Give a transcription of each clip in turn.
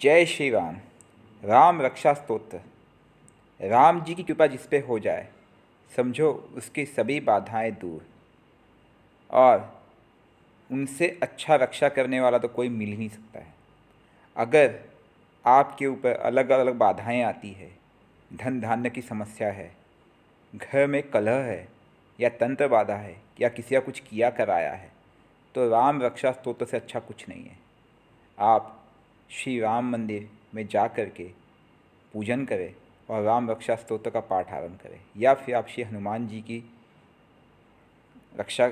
जय श्री राम राम रक्षा स्तोत्र राम जी की कृपा जिस पे हो जाए समझो उसकी सभी बाधाएं दूर और उनसे अच्छा रक्षा करने वाला तो कोई मिल ही नहीं सकता है अगर आपके ऊपर अलग अलग बाधाएं आती है धन धान्य की समस्या है घर में कलह है या तंत्र बाधा है या किसी का कुछ किया कराया है तो राम रक्षा स्तोत्र से अच्छा कुछ नहीं है आप श्री राम मंदिर में जा कर के पूजन करें और राम रक्षा स्त्रोत्र का पाठ आरंभ करें या फिर आप श्री हनुमान जी की रक्षा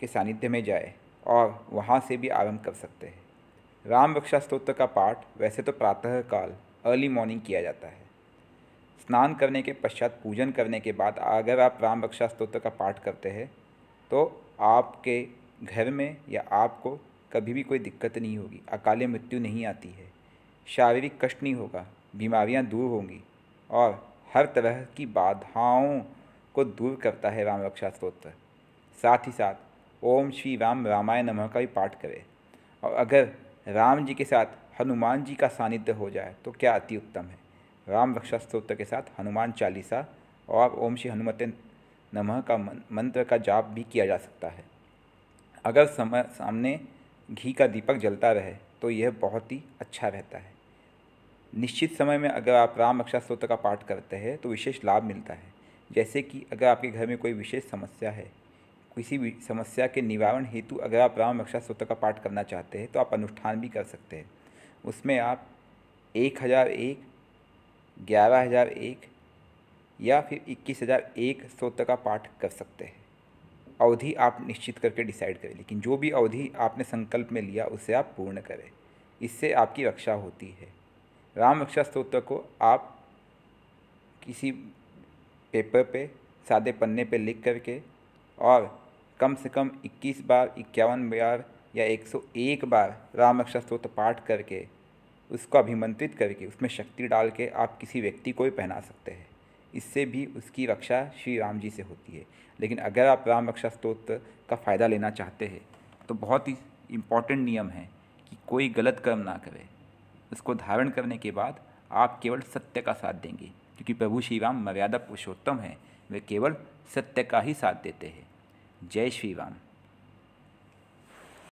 के सानिध्य में जाए और वहाँ से भी आरंभ कर सकते हैं राम रक्षा स्त्रोत्र का पाठ वैसे तो प्रातःकाल अर्ली मॉर्निंग किया जाता है स्नान करने के पश्चात पूजन करने के बाद अगर आप राम रक्षा स्त्रोत्र का पाठ करते हैं तो आपके घर में या आपको कभी भी कोई दिक्कत नहीं होगी अकाले मृत्यु नहीं आती है शारीरिक कष्ट नहीं होगा बीमारियां दूर होंगी और हर तरह की बाधाओं को दूर करता है राम रक्षा स्त्रोत्र साथ ही साथ ओम श्री राम रामायण नमः का भी पाठ करें और अगर राम जी के साथ हनुमान जी का सानिध्य हो जाए तो क्या अति उत्तम है राम रक्षा स्त्रोत्र के साथ हनुमान चालीसा और ओम श्री हनुमते नमः का मंत्र का जाप भी किया जा सकता है अगर समय सामने घी का दीपक जलता रहे तो यह बहुत ही अच्छा रहता है निश्चित समय में अगर आप राम रक्षा स्त्रोत्र का पाठ करते हैं तो विशेष लाभ मिलता है जैसे कि अगर आपके घर में कोई विशेष समस्या है किसी भी समस्या के निवारण हेतु अगर आप राम रक्षा स्त्रोत्र का पाठ करना चाहते हैं तो आप अनुष्ठान भी कर सकते हैं उसमें आप एक हज़ार एक ग्यारह हज़ार एक या फिर इक्कीस हज़ार एक स्त्रोत्र का पाठ कर सकते हैं अवधि आप निश्चित करके डिसाइड करें लेकिन जो भी अवधि आपने संकल्प में लिया उसे आप पूर्ण करें इससे आपकी रक्षा होती है राम रक्षा स्त्रोत्र को आप किसी पेपर पे सादे पन्ने पे लिख करके और कम से कम 21 बार इक्यावन बार या 101 बार राम रक्षा स्त्रोत्र पाठ करके उसको अभिमंत्रित करके उसमें शक्ति डाल के आप किसी व्यक्ति को भी पहना सकते हैं इससे भी उसकी रक्षा श्री राम जी से होती है लेकिन अगर आप राम रक्षा स्त्रोत्र का फ़ायदा लेना चाहते हैं तो बहुत ही इम्पॉर्टेंट नियम है कि कोई गलत कर्म ना करे उसको धारण करने के बाद आप केवल सत्य का साथ देंगे क्योंकि प्रभु श्री राम मर्यादा पुरुषोत्तम हैं वे केवल सत्य का ही साथ देते हैं जय श्री राम